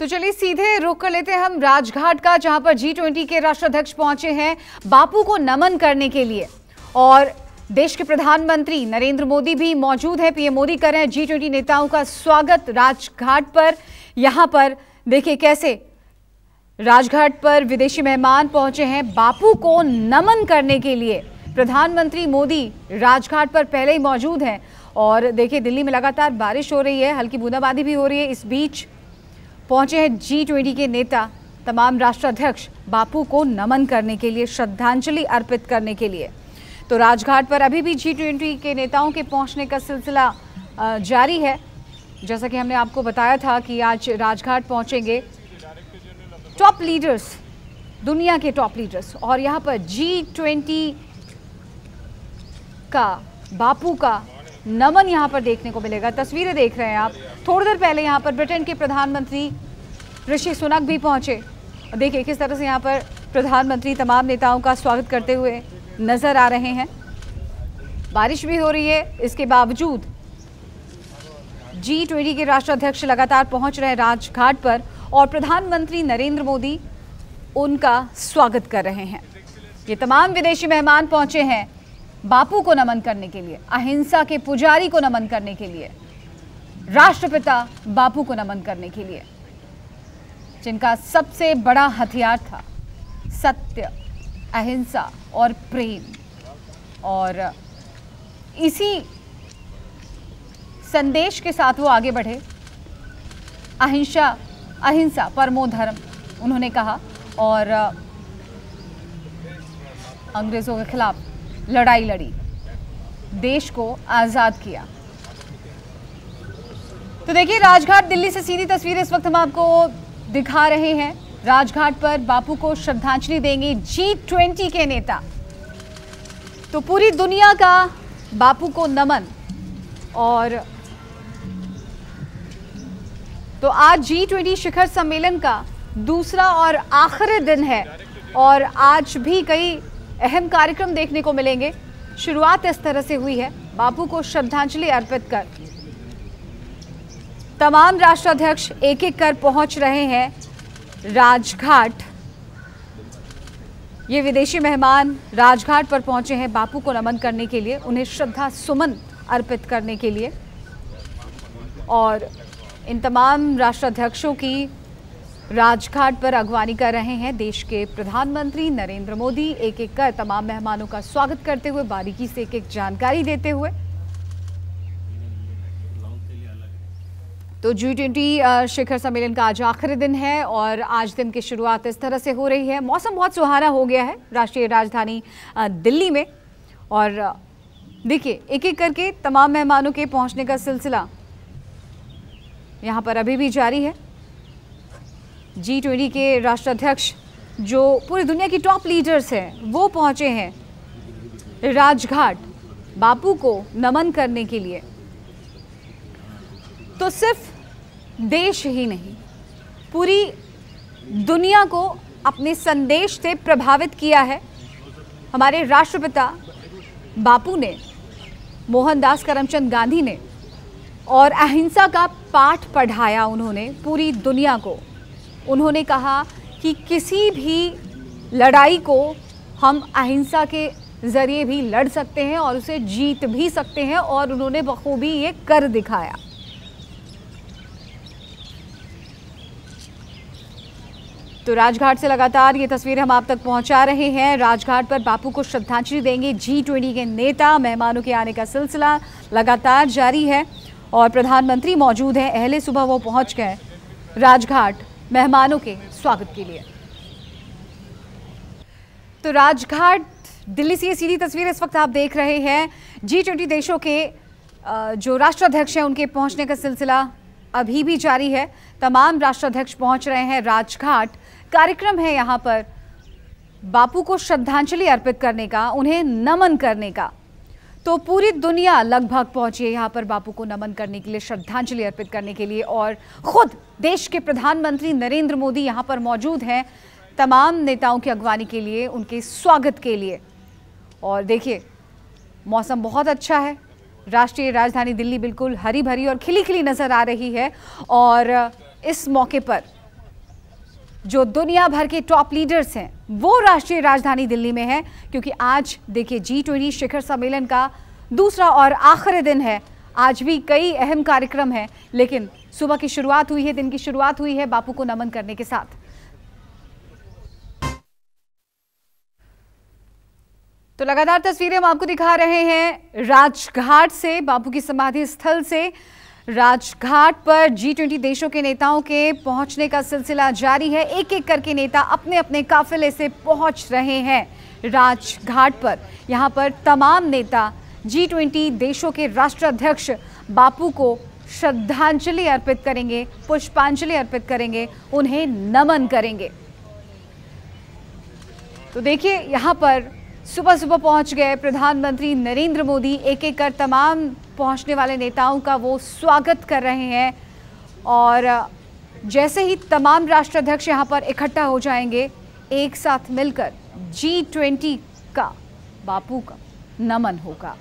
तो चलिए सीधे रुक कर लेते हैं हम राजघाट का जहां पर जी ट्वेंटी के राष्ट्राध्यक्ष पहुंचे हैं बापू को नमन करने के लिए और देश के प्रधानमंत्री नरेंद्र मोदी भी मौजूद हैं पीएम मोदी कर रहे हैं जी ट्वेंटी नेताओं का स्वागत राजघाट पर यहाँ पर देखिए कैसे राजघाट पर विदेशी मेहमान पहुंचे हैं बापू को नमन करने के लिए प्रधानमंत्री मोदी राजघाट पर पहले ही मौजूद हैं और देखिए दिल्ली में लगातार बारिश हो रही है हल्की बूंदाबांदी भी हो रही है इस बीच पहुंचे हैं जी ट्वेंटी के नेता तमाम राष्ट्राध्यक्ष बापू को नमन करने के लिए श्रद्धांजलि अर्पित करने के लिए तो राजघाट पर अभी भी जी ट्वेंटी के नेताओं के पहुंचने का सिलसिला जारी है जैसा कि हमने आपको बताया था कि आज राजघाट पहुंचेंगे टॉप लीडर्स दुनिया के टॉप लीडर्स और यहाँ पर जी ट्वेंटी का बापू का नमन यहाँ पर देखने को मिलेगा तस्वीरें देख रहे हैं आप थोड़ी देर पहले यहाँ पर ब्रिटेन के प्रधानमंत्री ऋषि सुनक भी पहुँचे और देखिए किस तरह से यहाँ पर प्रधानमंत्री तमाम नेताओं का स्वागत करते हुए नज़र आ रहे हैं बारिश भी हो रही है इसके बावजूद जी ट्वेंटी के राष्ट्राध्यक्ष लगातार पहुंच रहे राजघाट पर और प्रधानमंत्री नरेंद्र मोदी उनका स्वागत कर रहे हैं ये तमाम विदेशी मेहमान पहुंचे हैं बापू को नमन करने के लिए अहिंसा के पुजारी को नमन करने के लिए राष्ट्रपिता बापू को नमन करने के लिए जिनका सबसे बड़ा हथियार था सत्य अहिंसा और प्रेम और इसी संदेश के साथ वो आगे बढ़े अहिंसा अहिंसा परमो धर्म उन्होंने कहा और अंग्रेज़ों के खिलाफ लड़ाई लड़ी देश को आज़ाद किया तो देखिए राजघाट दिल्ली से सीधी तस्वीर इस वक्त हम आपको दिखा रहे हैं राजघाट पर बापू को श्रद्धांजलि देंगे जी ट्वेंटी के नेता तो पूरी दुनिया का बापू को नमन और तो आज जी ट्वेंटी शिखर सम्मेलन का दूसरा और आखिरी दिन है और आज भी कई अहम कार्यक्रम देखने को मिलेंगे शुरुआत इस तरह से हुई है बापू को श्रद्धांजलि अर्पित कर तमाम राष्ट्राध्यक्ष एक एक कर पहुंच रहे हैं राजघाट ये विदेशी मेहमान राजघाट पर पहुंचे हैं बापू को नमन करने के लिए उन्हें श्रद्धा सुमन अर्पित करने के लिए और इन तमाम राष्ट्राध्यक्षों की राजघाट पर अगवानी कर रहे हैं देश के प्रधानमंत्री नरेंद्र मोदी एक एक कर तमाम मेहमानों का स्वागत करते हुए बारीकी से एक एक जानकारी देते हुए तो जी ट्वेंटी शिखर सम्मेलन का आज आखिरी दिन है और आज दिन की शुरुआत इस तरह से हो रही है मौसम बहुत सुहाना हो गया है राष्ट्रीय राजधानी दिल्ली में और देखिए एक एक करके तमाम मेहमानों के पहुंचने का सिलसिला यहाँ पर अभी भी जारी है जी ट्वेंटी के राष्ट्राध्यक्ष जो पूरी दुनिया की टॉप लीडर्स हैं वो पहुँचे हैं राजघाट बापू को नमन करने के लिए तो सिर्फ देश ही नहीं पूरी दुनिया को अपने संदेश से प्रभावित किया है हमारे राष्ट्रपिता बापू ने मोहनदास करमचंद गांधी ने और अहिंसा का पाठ पढ़ाया उन्होंने पूरी दुनिया को उन्होंने कहा कि किसी भी लड़ाई को हम अहिंसा के ज़रिए भी लड़ सकते हैं और उसे जीत भी सकते हैं और उन्होंने बखूबी ये कर दिखाया तो राजघाट से लगातार ये तस्वीर हम आप तक पहुंचा रहे हैं राजघाट पर बापू को श्रद्धांजलि देंगे जी ट्वेंटी के नेता मेहमानों के आने का सिलसिला लगातार जारी है और प्रधानमंत्री मौजूद हैं अहले सुबह वो पहुंच गए राजघाट मेहमानों के स्वागत के लिए तो राजघाट दिल्ली से ये सीधी तस्वीर इस वक्त आप देख रहे हैं जी ट्वेंटी देशों के जो राष्ट्राध्यक्ष हैं उनके पहुंचने का सिलसिला अभी भी जारी है तमाम राष्ट्राध्यक्ष पहुंच रहे हैं राजघाट कार्यक्रम है यहाँ पर बापू को श्रद्धांजलि अर्पित करने का उन्हें नमन करने का तो पूरी दुनिया लगभग पहुंची है यहाँ पर बापू को नमन करने के लिए श्रद्धांजलि अर्पित करने के लिए और खुद देश के प्रधानमंत्री नरेंद्र मोदी यहाँ पर मौजूद हैं तमाम नेताओं की अगवानी के लिए उनके स्वागत के लिए और देखिए मौसम बहुत अच्छा है राष्ट्रीय राजधानी दिल्ली बिल्कुल हरी भरी और खिली खिली नज़र आ रही है और इस मौके पर जो दुनिया भर के टॉप लीडर्स हैं वो राष्ट्रीय राजधानी दिल्ली में हैं क्योंकि आज देखिए जी ट्वेंटी शिखर सम्मेलन का दूसरा और आखिरी दिन है आज भी कई अहम कार्यक्रम हैं लेकिन सुबह की शुरुआत हुई है दिन की शुरुआत हुई है बापू को नमन करने के साथ तो लगातार तस्वीरें हम आपको दिखा रहे हैं राजघाट से बापू की समाधि स्थल से राजघाट पर जी ट्वेंटी देशों के नेताओं के पहुंचने का सिलसिला जारी है एक एक करके नेता अपने अपने काफिले से पहुंच रहे हैं राजघाट पर यहां पर तमाम नेता जी ट्वेंटी देशों के राष्ट्राध्यक्ष बापू को श्रद्धांजलि अर्पित करेंगे पुष्पांजलि अर्पित करेंगे उन्हें नमन करेंगे तो देखिए यहाँ पर सुबह सुबह पहुंच गए प्रधानमंत्री नरेंद्र मोदी एक एक कर तमाम पहुंचने वाले नेताओं का वो स्वागत कर रहे हैं और जैसे ही तमाम राष्ट्राध्यक्ष यहाँ पर इकट्ठा हो जाएंगे एक साथ मिलकर जी ट्वेंटी का बापू का नमन होगा